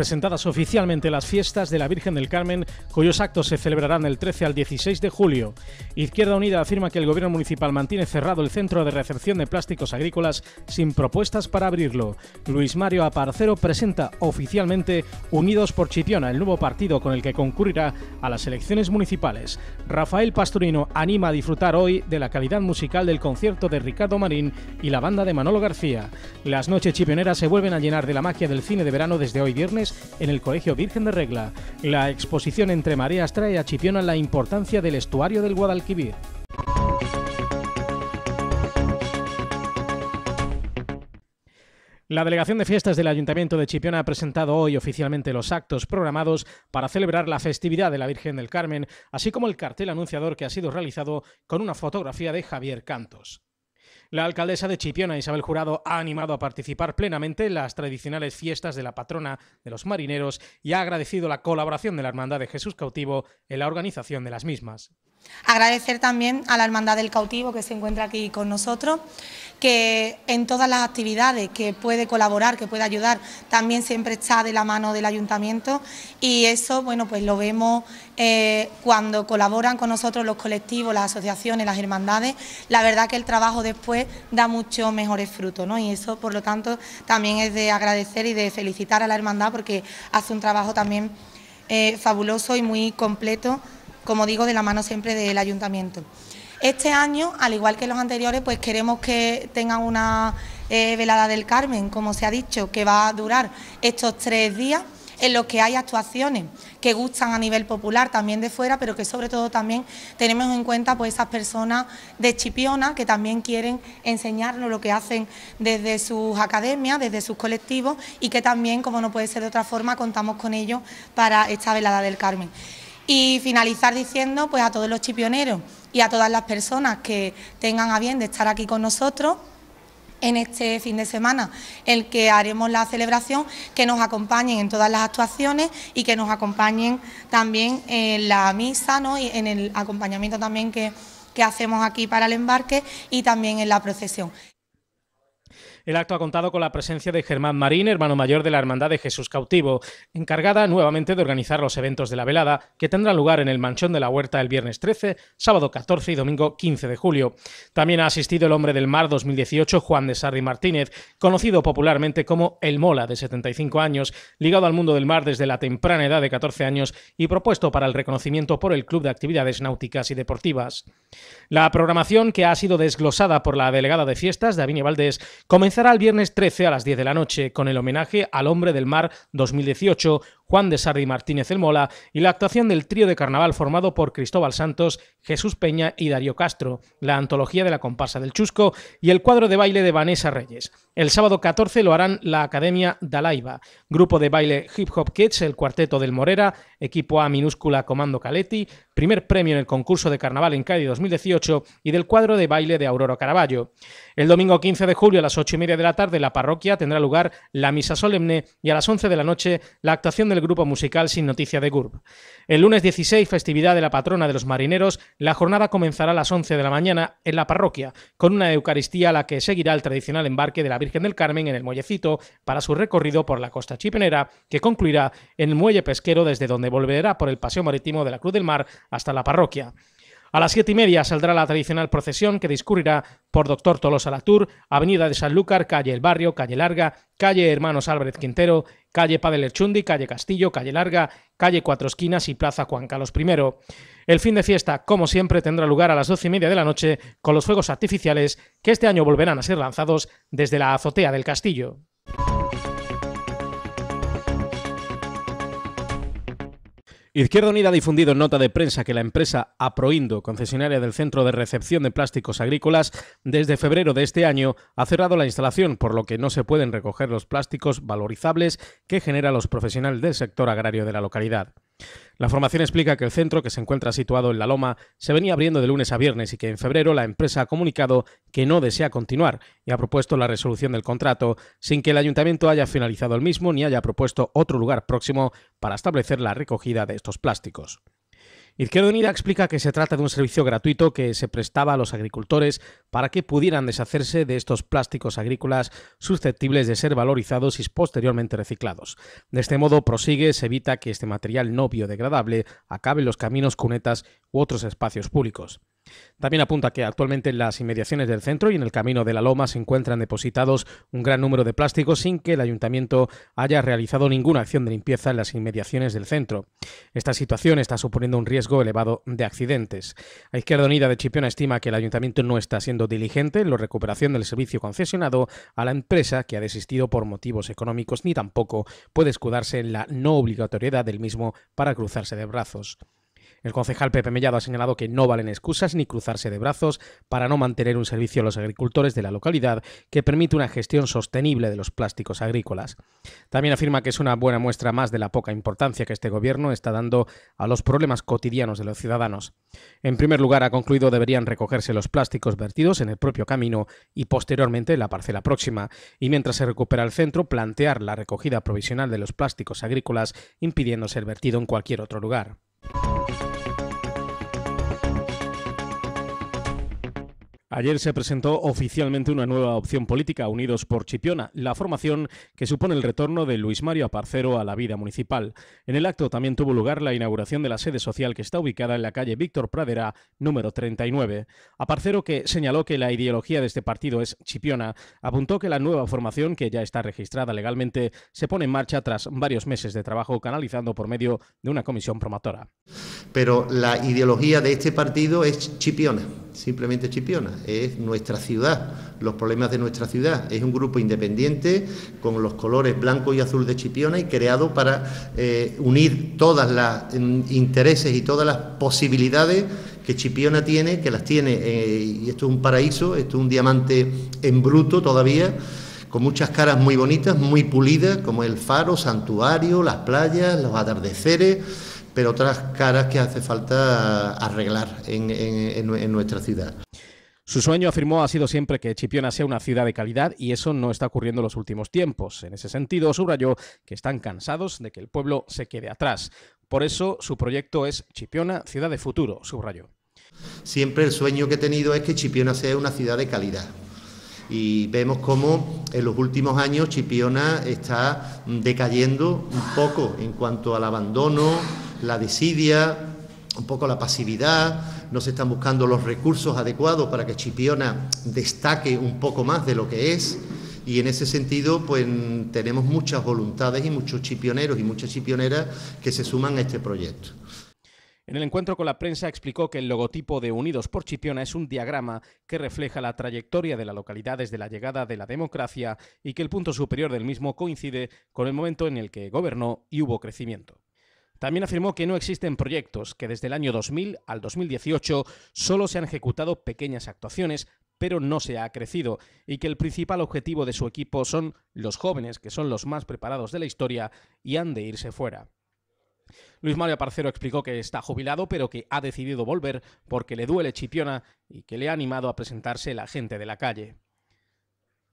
presentadas oficialmente las fiestas de la Virgen del Carmen, cuyos actos se celebrarán el 13 al 16 de julio. Izquierda Unida afirma que el gobierno municipal mantiene cerrado el centro de recepción de plásticos agrícolas sin propuestas para abrirlo. Luis Mario Aparcero presenta oficialmente Unidos por Chipiona, el nuevo partido con el que concurrirá a las elecciones municipales. Rafael Pasturino anima a disfrutar hoy de la calidad musical del concierto de Ricardo Marín y la banda de Manolo García. Las noches chipioneras se vuelven a llenar de la magia del cine de verano desde hoy viernes en el Colegio Virgen de Regla. La exposición entre mareas trae a Chipiona la importancia del estuario del Guadalquivir. La Delegación de Fiestas del Ayuntamiento de Chipiona ha presentado hoy oficialmente los actos programados para celebrar la festividad de la Virgen del Carmen, así como el cartel anunciador que ha sido realizado con una fotografía de Javier Cantos. La alcaldesa de Chipiona, Isabel Jurado, ha animado a participar plenamente en las tradicionales fiestas de la patrona de los marineros y ha agradecido la colaboración de la Hermandad de Jesús Cautivo en la organización de las mismas. Agradecer también a la Hermandad del Cautivo que se encuentra aquí con nosotros, que en todas las actividades que puede colaborar, que puede ayudar, también siempre está de la mano del ayuntamiento y eso, bueno, pues lo vemos eh, cuando colaboran con nosotros los colectivos, las asociaciones, las hermandades, la verdad que el trabajo después da muchos mejores frutos, ¿no? Y eso, por lo tanto, también es de agradecer y de felicitar a la hermandad porque hace un trabajo también eh, fabuloso y muy completo como digo, de la mano siempre del ayuntamiento. Este año, al igual que los anteriores, pues queremos que tengan una eh, velada del Carmen, como se ha dicho, que va a durar estos tres días en los que hay actuaciones que gustan a nivel popular también de fuera, pero que sobre todo también tenemos en cuenta pues esas personas de Chipiona que también quieren enseñarnos lo que hacen desde sus academias, desde sus colectivos y que también, como no puede ser de otra forma, contamos con ellos para esta velada del Carmen. Y finalizar diciendo pues a todos los chipioneros y a todas las personas que tengan a bien de estar aquí con nosotros en este fin de semana, el que haremos la celebración, que nos acompañen en todas las actuaciones y que nos acompañen también en la misa, ¿no? y en el acompañamiento también que hacemos aquí para el embarque y también en la procesión. El acto ha contado con la presencia de Germán Marín, hermano mayor de la Hermandad de Jesús Cautivo, encargada nuevamente de organizar los eventos de la velada, que tendrá lugar en el Manchón de la Huerta el viernes 13, sábado 14 y domingo 15 de julio. También ha asistido el hombre del mar 2018, Juan de Sarri Martínez, conocido popularmente como El Mola, de 75 años, ligado al mundo del mar desde la temprana edad de 14 años y propuesto para el reconocimiento por el Club de Actividades Náuticas y Deportivas. La programación, que ha sido desglosada por la delegada de fiestas, Davinia Valdés, comienza comenzará el viernes 13 a las 10 de la noche con el homenaje al Hombre del Mar 2018, Juan de Sardi Martínez El Mola y la actuación del trío de carnaval formado por Cristóbal Santos, Jesús Peña y Darío Castro, la antología de la comparsa del Chusco y el cuadro de baile de Vanessa Reyes. El sábado 14 lo harán la Academia Dalaiba, grupo de baile Hip Hop Kids, el cuarteto del Morera, equipo A minúscula Comando Caletti, primer premio en el concurso de carnaval en Cádiz 2018 y del cuadro de baile de Aurora Caraballo. El domingo 15 de julio a las 8 y media de la tarde la parroquia tendrá lugar la misa solemne y a las 11 de la noche la actuación del grupo musical Sin Noticia de Gurb. El lunes 16, festividad de la patrona de los marineros, la jornada comenzará a las 11 de la mañana en la parroquia, con una Eucaristía a la que seguirá el tradicional embarque de la Virgen del Carmen en el Muellecito para su recorrido por la costa chipenera, que concluirá en el muelle pesquero desde donde volverá por el paseo marítimo de la Cruz del Mar hasta la parroquia. A las siete y media saldrá la tradicional procesión que discurrirá por Doctor Tolosa Latour, Avenida de Sanlúcar, Calle El Barrio, Calle Larga, Calle Hermanos Álvarez Quintero, Calle Padel Erchundi, Calle Castillo, Calle Larga, Calle Cuatro Esquinas y Plaza Juan Carlos I. El fin de fiesta, como siempre, tendrá lugar a las doce y media de la noche con los fuegos artificiales que este año volverán a ser lanzados desde la azotea del castillo. Izquierda Unida ha difundido en nota de prensa que la empresa Aproindo, concesionaria del Centro de Recepción de Plásticos Agrícolas, desde febrero de este año ha cerrado la instalación, por lo que no se pueden recoger los plásticos valorizables que generan los profesionales del sector agrario de la localidad. La formación explica que el centro, que se encuentra situado en La Loma, se venía abriendo de lunes a viernes y que en febrero la empresa ha comunicado que no desea continuar y ha propuesto la resolución del contrato sin que el ayuntamiento haya finalizado el mismo ni haya propuesto otro lugar próximo para establecer la recogida de estos plásticos. Izquierda Unida explica que se trata de un servicio gratuito que se prestaba a los agricultores para que pudieran deshacerse de estos plásticos agrícolas susceptibles de ser valorizados y posteriormente reciclados. De este modo, prosigue, se evita que este material no biodegradable acabe en los caminos, cunetas u otros espacios públicos. También apunta que actualmente en las inmediaciones del centro y en el camino de la Loma se encuentran depositados un gran número de plásticos sin que el ayuntamiento haya realizado ninguna acción de limpieza en las inmediaciones del centro. Esta situación está suponiendo un riesgo elevado de accidentes. La Izquierda Unida de Chipiona estima que el ayuntamiento no está siendo diligente en la recuperación del servicio concesionado a la empresa que ha desistido por motivos económicos ni tampoco puede escudarse en la no obligatoriedad del mismo para cruzarse de brazos. El concejal Pepe Mellado ha señalado que no valen excusas ni cruzarse de brazos para no mantener un servicio a los agricultores de la localidad que permite una gestión sostenible de los plásticos agrícolas. También afirma que es una buena muestra más de la poca importancia que este gobierno está dando a los problemas cotidianos de los ciudadanos. En primer lugar, ha concluido deberían recogerse los plásticos vertidos en el propio camino y posteriormente en la parcela próxima, y mientras se recupera el centro, plantear la recogida provisional de los plásticos agrícolas impidiendo ser vertido en cualquier otro lugar. Ayer se presentó oficialmente una nueva opción política, Unidos por Chipiona, la formación que supone el retorno de Luis Mario Aparcero a la vida municipal. En el acto también tuvo lugar la inauguración de la sede social que está ubicada en la calle Víctor Pradera, número 39. Aparcero, que señaló que la ideología de este partido es Chipiona, apuntó que la nueva formación, que ya está registrada legalmente, se pone en marcha tras varios meses de trabajo canalizando por medio de una comisión promotora. Pero la ideología de este partido es Chipiona, simplemente Chipiona es nuestra ciudad, los problemas de nuestra ciudad. Es un grupo independiente con los colores blanco y azul de Chipiona y creado para eh, unir todos los mm, intereses y todas las posibilidades que Chipiona tiene, que las tiene, eh, y esto es un paraíso, esto es un diamante en bruto todavía con muchas caras muy bonitas, muy pulidas, como el faro, santuario, las playas, los atardeceres, pero otras caras que hace falta arreglar en nuestra ciudad. Su sueño, afirmó, ha sido siempre que Chipiona sea una ciudad de calidad y eso no está ocurriendo en los últimos tiempos. En ese sentido, subrayó que están cansados de que el pueblo se quede atrás. Por eso su proyecto es Chipiona, ciudad de futuro, subrayó. Siempre el sueño que he tenido es que Chipiona sea una ciudad de calidad. Y vemos cómo en los últimos años Chipiona está decayendo un poco en cuanto al abandono, la desidia, un poco la pasividad, no se están buscando los recursos adecuados para que Chipiona destaque un poco más de lo que es. Y en ese sentido, pues tenemos muchas voluntades y muchos chipioneros y muchas chipioneras que se suman a este proyecto. En el encuentro con la prensa explicó que el logotipo de Unidos por Chipiona es un diagrama que refleja la trayectoria de la localidad desde la llegada de la democracia y que el punto superior del mismo coincide con el momento en el que gobernó y hubo crecimiento. También afirmó que no existen proyectos, que desde el año 2000 al 2018 solo se han ejecutado pequeñas actuaciones, pero no se ha crecido, y que el principal objetivo de su equipo son los jóvenes, que son los más preparados de la historia y han de irse fuera. Luis Mario Parcero explicó que está jubilado, pero que ha decidido volver porque le duele Chipiona y que le ha animado a presentarse la gente de la calle.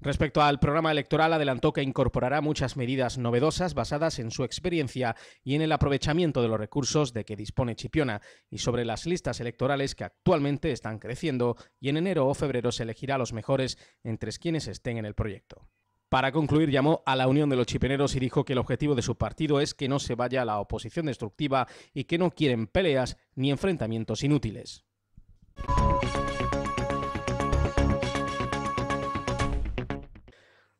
Respecto al programa electoral, adelantó que incorporará muchas medidas novedosas basadas en su experiencia y en el aprovechamiento de los recursos de que dispone Chipiona y sobre las listas electorales que actualmente están creciendo y en enero o febrero se elegirá a los mejores entre quienes estén en el proyecto. Para concluir, llamó a la unión de los chipeneros y dijo que el objetivo de su partido es que no se vaya a la oposición destructiva y que no quieren peleas ni enfrentamientos inútiles.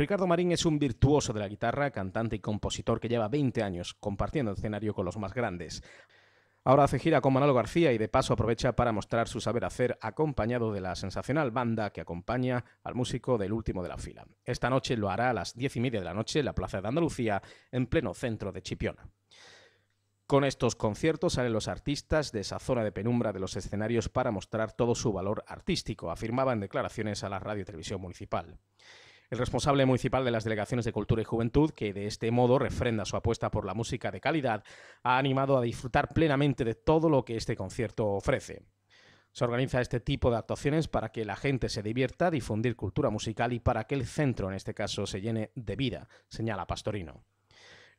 Ricardo Marín es un virtuoso de la guitarra, cantante y compositor que lleva 20 años compartiendo el escenario con los más grandes. Ahora hace gira con Manolo García y de paso aprovecha para mostrar su saber hacer acompañado de la sensacional banda que acompaña al músico del último de la fila. Esta noche lo hará a las diez y media de la noche en la Plaza de Andalucía, en pleno centro de Chipiona. Con estos conciertos salen los artistas de esa zona de penumbra de los escenarios para mostrar todo su valor artístico, afirmaba en declaraciones a la radio y televisión municipal el responsable municipal de las delegaciones de Cultura y Juventud, que de este modo refrenda su apuesta por la música de calidad, ha animado a disfrutar plenamente de todo lo que este concierto ofrece. Se organiza este tipo de actuaciones para que la gente se divierta, difundir cultura musical y para que el centro, en este caso, se llene de vida, señala Pastorino.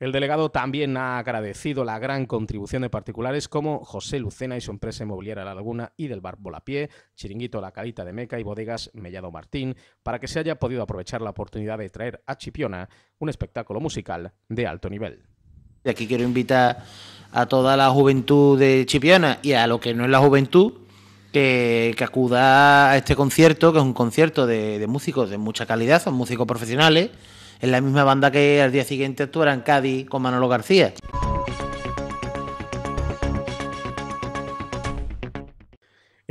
El delegado también ha agradecido la gran contribución de particulares como José Lucena y su empresa inmobiliaria La Laguna y del Bar Bolapié, Chiringuito La Calita de Meca y Bodegas Mellado Martín, para que se haya podido aprovechar la oportunidad de traer a Chipiona un espectáculo musical de alto nivel. Y aquí quiero invitar a toda la juventud de Chipiona y a lo que no es la juventud, que, acuda a este concierto, que es un concierto de, de músicos de mucha calidad, son músicos profesionales en la misma banda que al día siguiente actuara en Cádiz con Manolo García.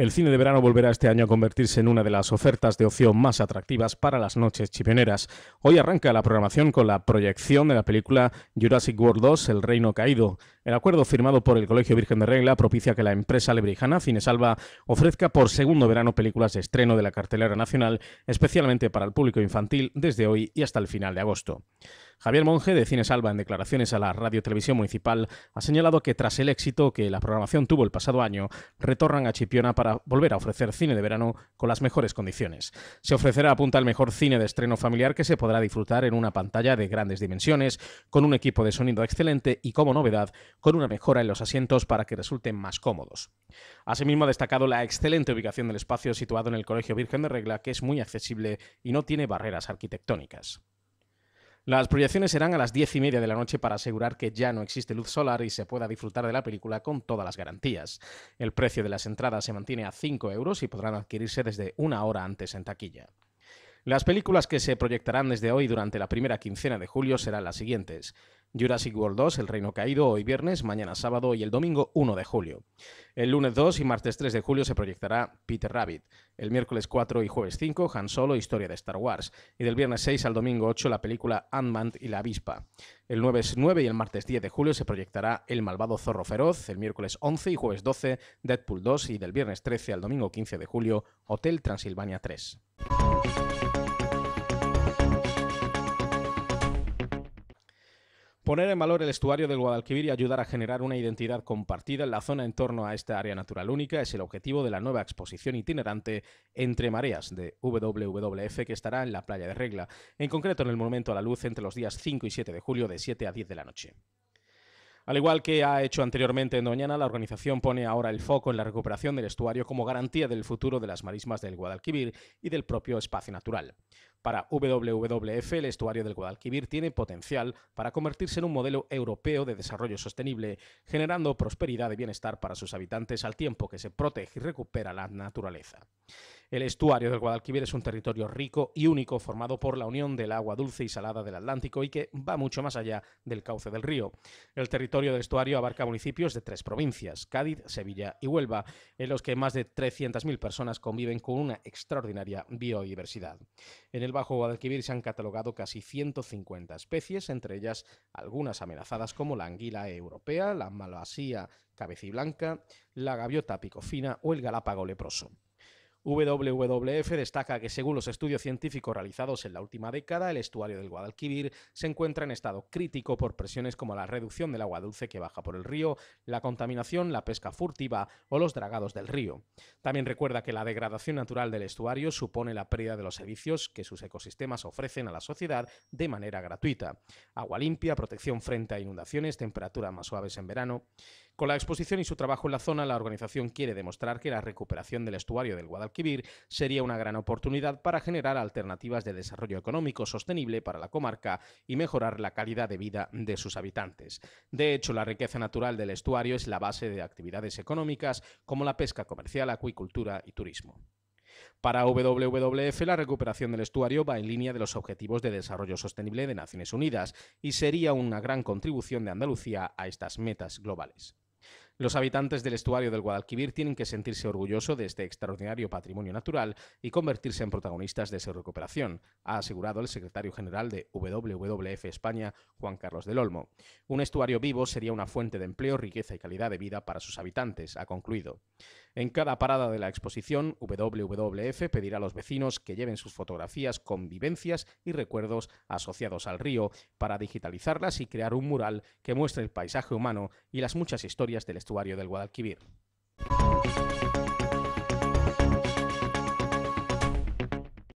El cine de verano volverá este año a convertirse en una de las ofertas de ocio más atractivas para las noches chipioneras. Hoy arranca la programación con la proyección de la película Jurassic World 2, El Reino Caído. El acuerdo firmado por el Colegio Virgen de Regla propicia que la empresa lebrijana Cinesalva ofrezca por segundo verano películas de estreno de la cartelera nacional, especialmente para el público infantil, desde hoy y hasta el final de agosto. Javier Monge, de Cine Salva, en declaraciones a la Radio Televisión Municipal, ha señalado que tras el éxito que la programación tuvo el pasado año, retornan a Chipiona para volver a ofrecer cine de verano con las mejores condiciones. Se ofrecerá, punta el mejor cine de estreno familiar que se podrá disfrutar en una pantalla de grandes dimensiones, con un equipo de sonido excelente y, como novedad, con una mejora en los asientos para que resulten más cómodos. Asimismo, ha destacado la excelente ubicación del espacio situado en el Colegio Virgen de Regla, que es muy accesible y no tiene barreras arquitectónicas. Las proyecciones serán a las diez y media de la noche para asegurar que ya no existe luz solar y se pueda disfrutar de la película con todas las garantías. El precio de las entradas se mantiene a 5 euros y podrán adquirirse desde una hora antes en taquilla. Las películas que se proyectarán desde hoy durante la primera quincena de julio serán las siguientes. Jurassic World 2, El Reino Caído, hoy viernes, mañana sábado y el domingo 1 de julio. El lunes 2 y martes 3 de julio se proyectará Peter Rabbit. El miércoles 4 y jueves 5, Han Solo, Historia de Star Wars. Y del viernes 6 al domingo 8, la película Ant-Man y la avispa. El 9, 9 y el martes 10 de julio se proyectará El malvado zorro feroz. El miércoles 11 y jueves 12, Deadpool 2. Y del viernes 13 al domingo 15 de julio, Hotel Transilvania 3. Poner en valor el estuario del Guadalquivir y ayudar a generar una identidad compartida en la zona en torno a esta área natural única es el objetivo de la nueva exposición itinerante Entre Mareas de WWF que estará en la playa de Regla, en concreto en el Monumento a la Luz entre los días 5 y 7 de julio de 7 a 10 de la noche. Al igual que ha hecho anteriormente en Doñana, la organización pone ahora el foco en la recuperación del estuario como garantía del futuro de las marismas del Guadalquivir y del propio espacio natural. Para WWF, el estuario del Guadalquivir tiene potencial para convertirse en un modelo europeo de desarrollo sostenible, generando prosperidad y bienestar para sus habitantes al tiempo que se protege y recupera la naturaleza. El estuario del Guadalquivir es un territorio rico y único formado por la unión del agua dulce y salada del Atlántico y que va mucho más allá del cauce del río. El territorio del estuario abarca municipios de tres provincias, Cádiz, Sevilla y Huelva, en los que más de 300.000 personas conviven con una extraordinaria biodiversidad. En el Bajo Guadalquivir se han catalogado casi 150 especies, entre ellas algunas amenazadas como la anguila europea, la malvasía cabeciblanca, la gaviota picofina o el galápago leproso. WWF destaca que según los estudios científicos realizados en la última década, el estuario del Guadalquivir se encuentra en estado crítico por presiones como la reducción del agua dulce que baja por el río, la contaminación, la pesca furtiva o los dragados del río. También recuerda que la degradación natural del estuario supone la pérdida de los servicios que sus ecosistemas ofrecen a la sociedad de manera gratuita. Agua limpia, protección frente a inundaciones, temperaturas más suaves en verano. Con la exposición y su trabajo en la zona, la organización quiere demostrar que la recuperación del estuario del Guadalquivir sería una gran oportunidad para generar alternativas de desarrollo económico sostenible para la comarca y mejorar la calidad de vida de sus habitantes. De hecho, la riqueza natural del estuario es la base de actividades económicas como la pesca comercial, acuicultura y turismo. Para WWF, la recuperación del estuario va en línea de los Objetivos de Desarrollo Sostenible de Naciones Unidas y sería una gran contribución de Andalucía a estas metas globales. Los habitantes del estuario del Guadalquivir tienen que sentirse orgullosos de este extraordinario patrimonio natural y convertirse en protagonistas de su recuperación, ha asegurado el secretario general de WWF España, Juan Carlos del Olmo. Un estuario vivo sería una fuente de empleo, riqueza y calidad de vida para sus habitantes, ha concluido. En cada parada de la exposición, WWF pedirá a los vecinos que lleven sus fotografías, con vivencias y recuerdos asociados al río para digitalizarlas y crear un mural que muestre el paisaje humano y las muchas historias del estuario del Guadalquivir.